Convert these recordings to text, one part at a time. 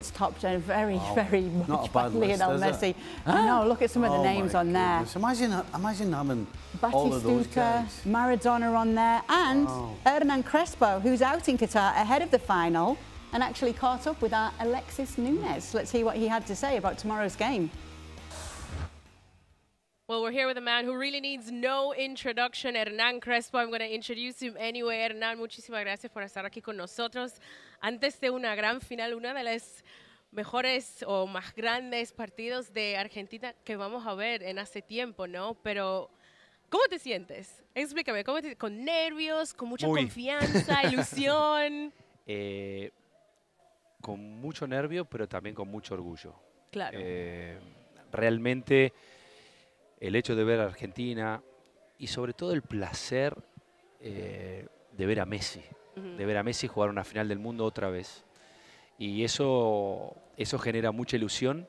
It's top down very, very much Not Lionel Messi. Huh? No, look at some of the oh names on there. Imagine, imagine having Batistuta, all of those guys. Maradona on there, and wow. Hernan Crespo, who's out in Qatar ahead of the final and actually caught up with our Alexis Nunez. Let's see what he had to say about tomorrow's game. Bueno, we're here with a man who really needs no introduction, Hernán Crespo. I'm going to introduce him anyway. Hernán, muchísimas gracias por estar aquí con nosotros. Antes de una gran final, una de las mejores o más grandes partidos de Argentina que vamos a ver en hace tiempo, ¿no? Pero, ¿cómo te sientes? Explícame, ¿cómo te, ¿con nervios, con mucha confianza, ilusión? Eh, con mucho nervio, pero también con mucho orgullo. Claro. Eh, realmente el hecho de ver a Argentina y sobre todo el placer eh, de ver a Messi, de ver a Messi jugar una final del mundo otra vez. Y eso, eso genera mucha ilusión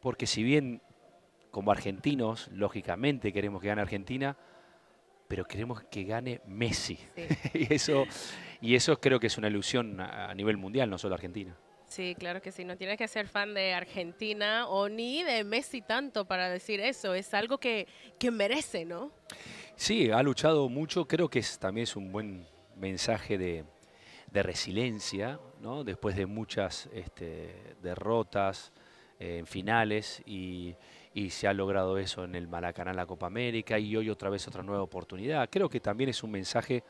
porque si bien como argentinos, lógicamente queremos que gane Argentina, pero queremos que gane Messi. y, eso, y eso creo que es una ilusión a nivel mundial, no solo Argentina. Sí, claro que sí. No tienes que ser fan de Argentina o ni de Messi tanto para decir eso. Es algo que, merece, ¿no? Sí, ha luchado mucho. Creo que también es un buen mensaje de, resiliencia, ¿no? Después de muchas este, derrotas eh, en finales y, se ha logrado eso en el Maracaná, la Copa América y hoy otra vez otra nueva oportunidad. Creo que también es un mensaje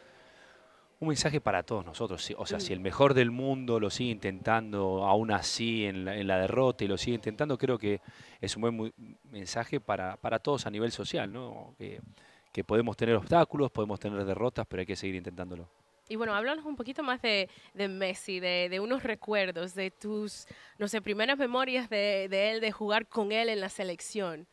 un mensaje para todos nosotros. O sea, mm. si el mejor del mundo lo sigue intentando, aún así en la, derrota y lo sigue intentando, creo que es un buen mensaje para, todos a nivel social, ¿no? Que, podemos tener obstáculos, podemos tener derrotas, pero hay que seguir intentándolo. Y bueno, háblanos un poquito más de, Messi, de, unos recuerdos, de tus, no sé, primeras memorias de, él, de jugar con él en la selección.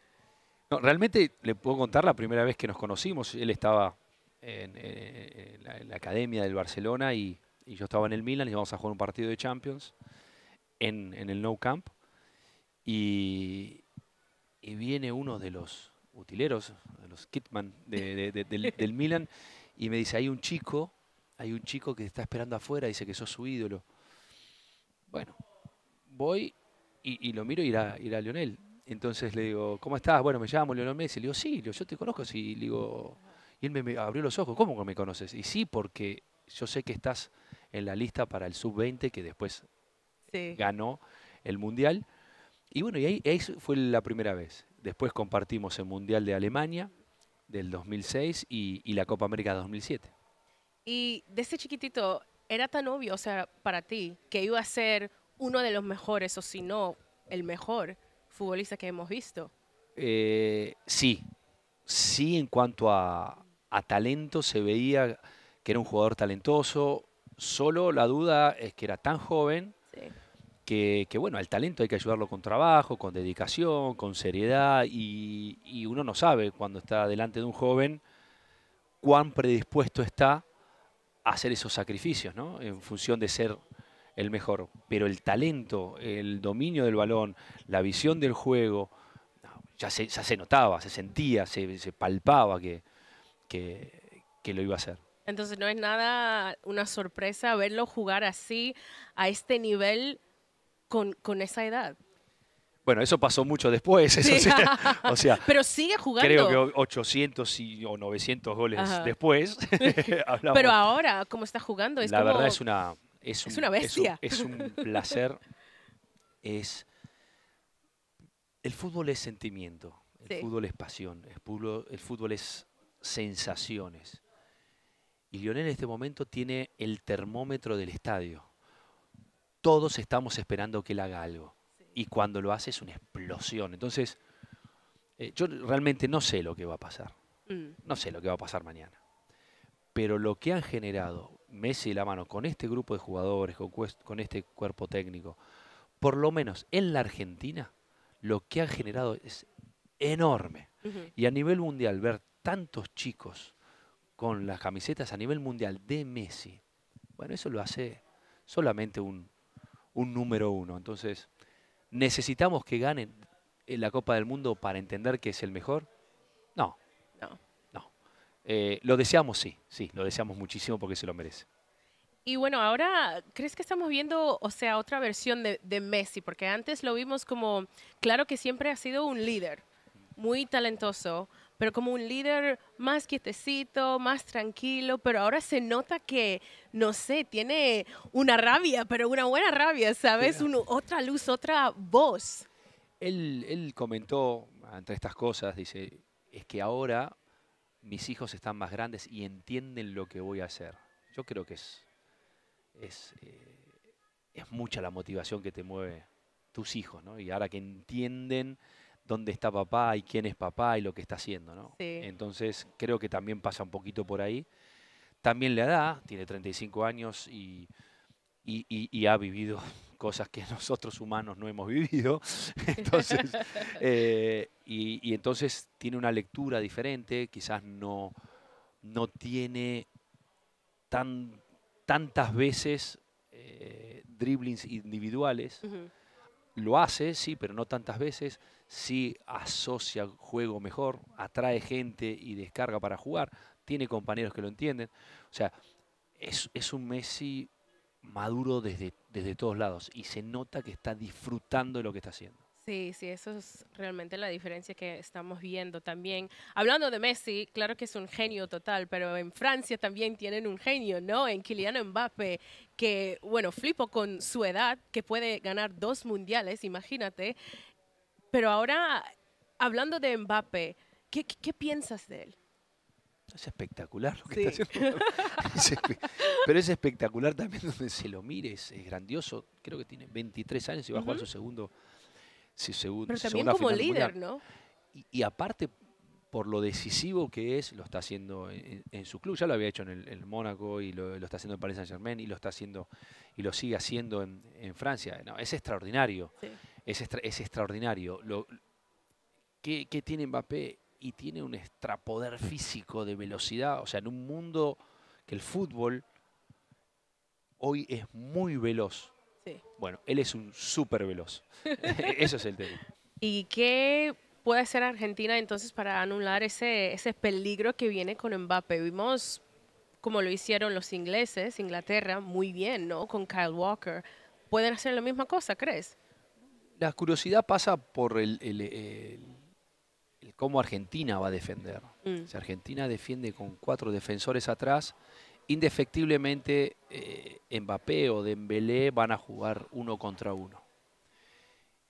realmente le puedo contar la primera vez que nos conocimos. Él estaba en, en, eh, eh, la, academia del Barcelona y, yo estaba en el Milan y íbamos a jugar un partido de Champions en, en el No Camp. Y, y, viene uno de los utileros, de los kitman del, del, Milan, y me dice, hay un chico, hay un chico que está esperando afuera, dice que sos su ídolo. Bueno, voy y, lo miro y era, a Lionel. Entonces le digo, ¿cómo estás? Bueno, me llamo Lionel Messi. Le digo, sí, yo te conozco. Sí. Le digo, y él me abrió los ojos, ¿cómo que me conoces? Y sí, porque yo sé que estás en la lista para el sub-20 que después ganó el mundial. Y bueno, y ahí, fue la primera vez. Después compartimos el mundial de Alemania del 2006 y, la Copa América 2007. Y de ese chiquitito, ¿era tan obvio, o sea, para ti, que iba a ser uno de los mejores, o si no, el mejor futbolista que hemos visto? Eh, sí, sí en cuanto a, a talento se veía que era un jugador talentoso, solo la duda es que era tan joven que, bueno, al talento hay que ayudarlo con trabajo, con dedicación, con seriedad y, uno no sabe cuando está delante de un joven cuán predispuesto está a hacer esos sacrificios, ¿no? En función de ser el mejor. Pero el talento, el dominio del balón, la visión del juego, ya se, se notaba, se sentía, se palpaba que, que, lo iba a hacer. Entonces no es nada una sorpresa verlo jugar así, a este nivel, con, con esa edad. Bueno, eso pasó mucho después. Eso o sea, Pero sigue jugando. Creo que 800 o 900 goles después. Pero ahora, ¿cómo está jugando? Es la verdad es una... Es, una bestia. Es un, placer. es... El fútbol es sentimiento. El fútbol es pasión. El fútbol, el fútbol es sensaciones. Y Lionel en este momento tiene el termómetro del estadio. Todos estamos esperando que él haga algo. Y cuando lo hace es una explosión. Entonces, eh, yo realmente no sé lo que va a pasar. Mm. No sé lo que va a pasar mañana. Pero lo que han generado Messi y la mano con este grupo de jugadores, con, este cuerpo técnico, por lo menos en la Argentina, lo que han generado es enorme. Y a nivel mundial, ver tantos chicos con las camisetas a nivel mundial de Messi, bueno, eso lo hace solamente un, número uno. Entonces, ¿necesitamos que gane la Copa del Mundo para entender que es el mejor? No. No. no. Eh, lo deseamos, sí, sí, lo deseamos muchísimo porque se lo merece. Y bueno, ahora, ¿crees que estamos viendo, o sea, otra versión de, Messi? Porque antes lo vimos como, claro que siempre ha sido un líder, muy talentoso, pero como un líder más quietecito, más tranquilo, pero ahora se nota que, no sé, tiene una rabia, pero una buena rabia, ¿sabes? otra luz, otra voz. Él, comentó entre estas cosas, dice, es que ahora mis hijos están más grandes y entienden lo que voy a hacer. Yo creo que es, es, eh, es mucha la motivación que te mueve tus hijos, ¿no? Y ahora que entienden dónde está papá y quién es papá y lo que está haciendo, ¿no? Entonces creo que también pasa un poquito por ahí. También la da, tiene 35 años y, ha vivido cosas que nosotros humanos no hemos vivido. entonces, eh, y, entonces tiene una lectura diferente, quizás no, no tiene tan, tantas veces eh, dribblings individuales lo hace, sí, pero no tantas veces, sí asocia juego mejor, atrae gente y descarga para jugar, tiene compañeros que lo entienden. O sea, es, un Messi maduro desde, desde todos lados y se nota que está disfrutando de lo que está haciendo. Sí, sí, eso es realmente la diferencia que estamos viendo también. Hablando de Messi, claro que es un genio total, pero en Francia también tienen un genio, ¿no? En Kylian Mbappé, que, bueno, flipo con su edad, que puede ganar dos mundiales, imagínate. Pero ahora, hablando de Mbappé, ¿qué, piensas de él? Es espectacular lo que está haciendo. pero es espectacular también donde se lo mires. es, grandioso. Creo que tiene 23 años y va a jugar su segundo pero también como líder, ¿no? Y, aparte, por lo decisivo que es, lo está haciendo en, su club. Ya lo había hecho en el, Mónaco y lo, está haciendo en Paris Saint-Germain y lo está haciendo y lo sigue haciendo en, Francia. es extraordinario. Es, extraordinario. Lo, ¿Qué tiene Mbappé? Y tiene un extrapoder físico de velocidad. O sea, en un mundo que el fútbol hoy es muy veloz bueno, él es un súper veloz. E-, eso es el tema. ¿Y qué puede hacer Argentina entonces para anular ese, ese peligro que viene con Mbappé? Vimos como lo hicieron los ingleses, Inglaterra, muy bien, ¿no? Con Kyle Walker. ¿Pueden hacer la misma cosa, crees? La curiosidad pasa por el, cómo Argentina va a defender. Mm. Si Argentina defiende con cuatro defensores atrás indefectiblemente eh, Mbappé o Dembélé van a jugar uno contra uno.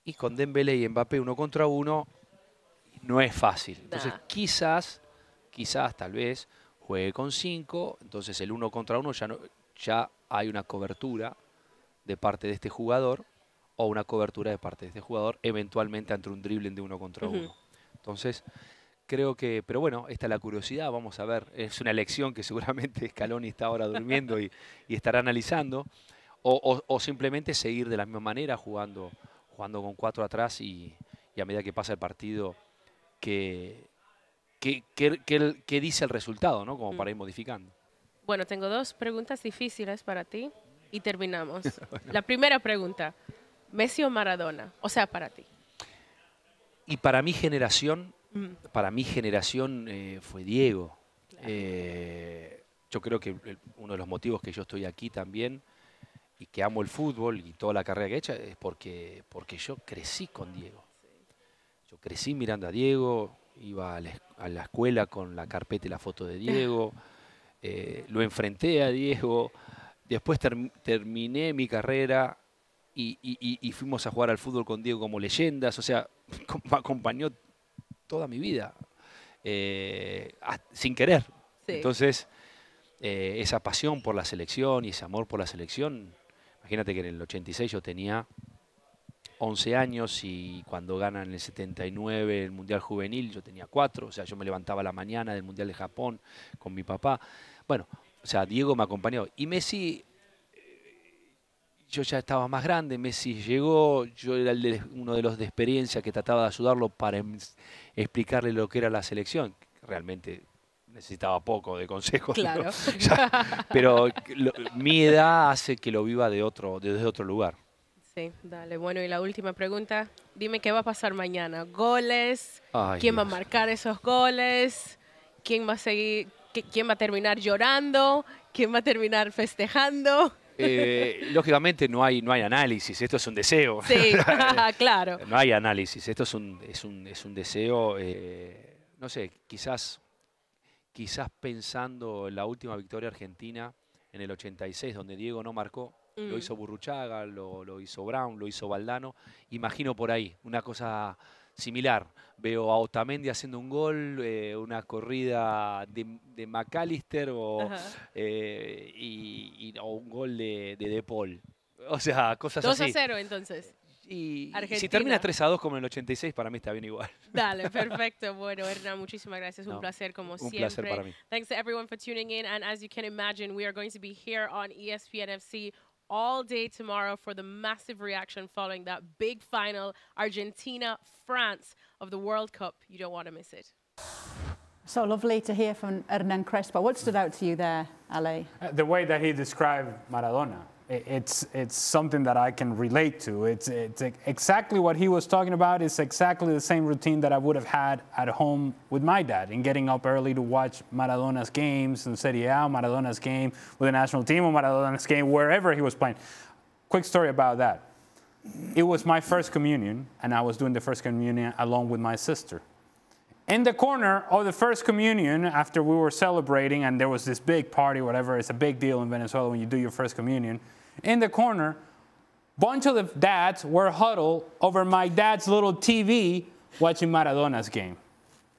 Y con Dembélé y Mbappé uno contra uno no es fácil. Entonces quizás, quizás, tal vez, juegue con cinco, entonces el uno contra uno ya, ya hay una cobertura de parte de este jugador o una cobertura de parte de este jugador eventualmente ante un dribbling de uno contra uno. Entonces creo que, pero bueno, esta es la curiosidad, vamos a ver, es una elección que seguramente Scaloni está ahora durmiendo y, estará analizando, o, simplemente seguir de la misma manera jugando, jugando con cuatro atrás y, a medida que pasa el partido, que, que, dice el resultado, ¿no? Como para ir mm. modificando. Bueno, tengo dos preguntas difíciles para ti y terminamos. La primera pregunta, Messi o Maradona, o sea, para ti. Y para mi generación, Mm. para mi generación eh, fue Diego. Eh, yo creo que uno de los motivos que yo estoy aquí también y que amo el fútbol y toda la carrera que he hecho es porque, porque yo crecí con ah, Diego. Yo crecí mirando a Diego, iba a la, escuela con la carpeta y la foto de Diego, eh, lo enfrenté a Diego, después terminé mi carrera y, y, fuimos a jugar al fútbol con Diego como leyendas, o sea, me acompañó toda mi vida, eh, sin querer. Entonces, eh, esa pasión por la selección y ese amor por la selección, imagínate que en el 86 yo tenía 11 años y cuando ganan en el 79 el Mundial Juvenil yo tenía 4, o sea, yo me levantaba la mañana del Mundial de Japón con mi papá. Bueno, o sea, Diego me acompañó. Y Messi yo ya estaba más grande, Messi llegó, yo era uno de los de experiencia que trataba de ayudarlo para em, explicarle lo que era la selección. Realmente necesitaba poco de consejos. Claro. Pero, mi edad hace que lo viva de otro, desde otro lugar. Sí, dale. Bueno, y la última pregunta. Dime qué va a pasar mañana. ¿Goles? ¿Quién va a marcar esos goles? ¿Quién va a seguir? ¿Quién va a terminar llorando? ¿Quién va a terminar festejando? Eh, lógicamente no hay, no hay análisis, esto es un deseo. Sí, claro. No hay análisis, esto es un, es un, deseo, eh, no sé, quizás, quizás pensando en la última victoria argentina en el 86, donde Diego no marcó, lo mm. hizo Burruchaga, lo, lo hizo Brown, lo hizo Valdano, imagino por ahí, una cosa similar. Veo a Otamendi haciendo un gol, eh, una corrida de, de McAllister o, eh, un gol de, de Paul. O sea, cosas así. 2 a 0 entonces. Y, si termina 3 a 2 como en el 86, para mí está bien igual. Dale, perfecto. Bueno, Hernán, muchísimas gracias. Un placer como siempre. Un placer para mí. Gracias a everyone for tuning in. And as you can imagine, we are going to be here on ESPN FC all day tomorrow for the massive reaction following that big final, Argentina France of the World Cup. You don't want to miss it. So lovely to hear from Hernan Crespo. What stood out to you there, Ale? Uh, the way that he described Maradona it's it's something that I can relate to. It's it's exactly what he was talking about. It's exactly the same routine that I would have had at home with my dad in getting up early to watch Maradona's games and Serie yeah, Maradona's game with the national team, or Maradona's game wherever he was playing. Quick story about that. It was my first communion, and I was doing the first communion along with my sister in the corner of the first communion after we were celebrating and there was this big party whatever it's a big deal in venezuela when you do your first communion in the corner bunch of the dads were huddled over my dad's little tv watching maradona's game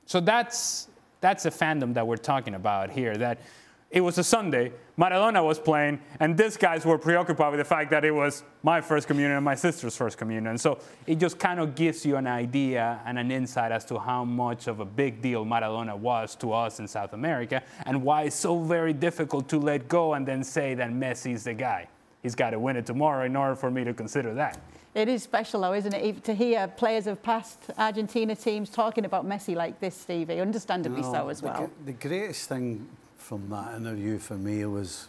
so that's that's the fandom that we're talking about here that it was a Sunday, Maradona was playing, and these guys were preoccupied with the fact that it was my first communion and my sister's first communion. so it just kind of gives you an idea and an insight as to how much of a big deal Maradona was to us in South America and why it's so very difficult to let go and then say that Messi's the guy. He's got to win it tomorrow in order for me to consider that. It is special, though, isn't it, to hear players of past Argentina teams talking about Messi like this, Stevie? Understandably no, so, as well. The, the greatest thing from that interview for me was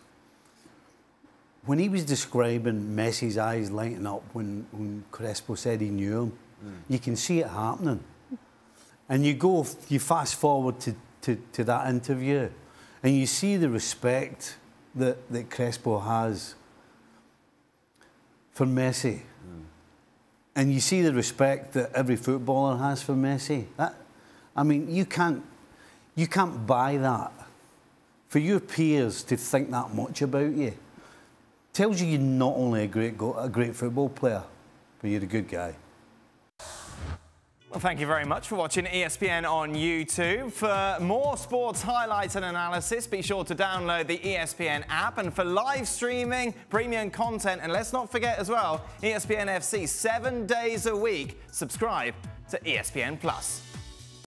when he was describing Messi's eyes lighting up when, when Crespo said he knew him. Mm. You can see it happening. And you go, you fast forward to, to, to that interview and you see the respect that, that Crespo has for Messi. Mm. And you see the respect that every footballer has for Messi. That, I mean, you can't, you can't buy that for your peers to think that much about you tells you you're not only a great, a great football player, but you're a good guy. Well, thank you very much for watching ESPN on YouTube. For more sports highlights and analysis, be sure to download the ESPN app. And for live streaming, premium content, and let's not forget as well, ESPN FC seven days a week. Subscribe to ESPN Plus.